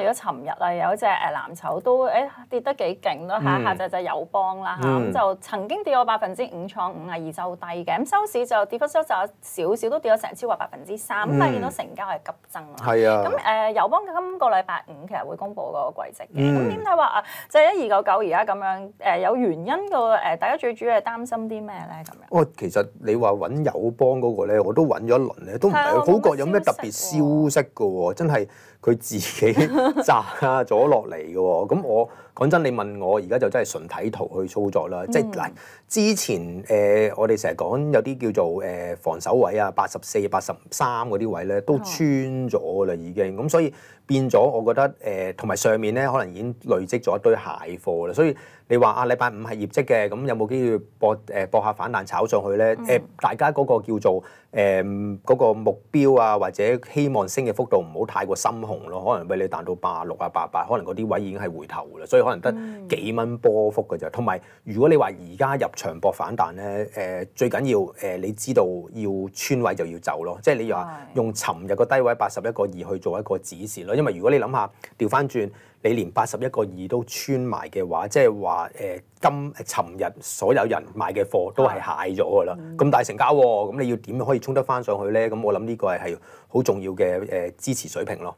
如果尋日啊有一隻誒藍籌都誒跌得幾勁咯嚇，下就就友邦啦嚇，咁就曾經跌過百分之五，創五啊二就低嘅。咁收市就跌幅收就少少，都跌咗成超過百分之三。咁但係見到成交係急增啊。係啊。咁誒友邦今個禮拜五其實會公布個季績嘅。咁點睇話啊？即係一二九九而家咁樣誒，有原因個誒，大家最主要係擔心啲咩咧咁樣？我其實你話揾友邦嗰個咧，我都揾咗一輪咧，都唔係，好覺有咩特別消息嘅喎，真係佢自己。砸咗落嚟嘅，咁我講真，你問我而家就真係純睇圖去操作啦。即係嗱，之前誒我哋成日講有啲叫做誒防守位啊，八十四、八十三嗰啲位咧都穿咗啦，已經咁，所以變咗，我覺得誒同埋上面咧可能已經累積咗一堆蟹貨啦。所以你話啊，禮拜五係業績嘅，咁有冇機會博誒博下反彈炒上去咧？誒，大家嗰個叫做誒嗰個目標啊，或者希望升嘅幅度唔好太過深紅咯，可能俾你彈到。八六啊八八，可能嗰啲位已經係回頭噶啦，所以可能得幾蚊波幅噶啫。同埋，如果你話而家入場博反彈咧，誒最緊要誒你知道要穿位就要走咯，即係你話用尋日個低位八十一個二去做一個指示咯。因為如果你諗下調翻轉，你連八十一個二都穿埋嘅話，即係話誒今尋日所有人買嘅貨都係蟹咗噶啦，咁大成交，咁你要點可以衝得翻上去咧？咁我諗呢個係係好重要嘅誒支持水平咯。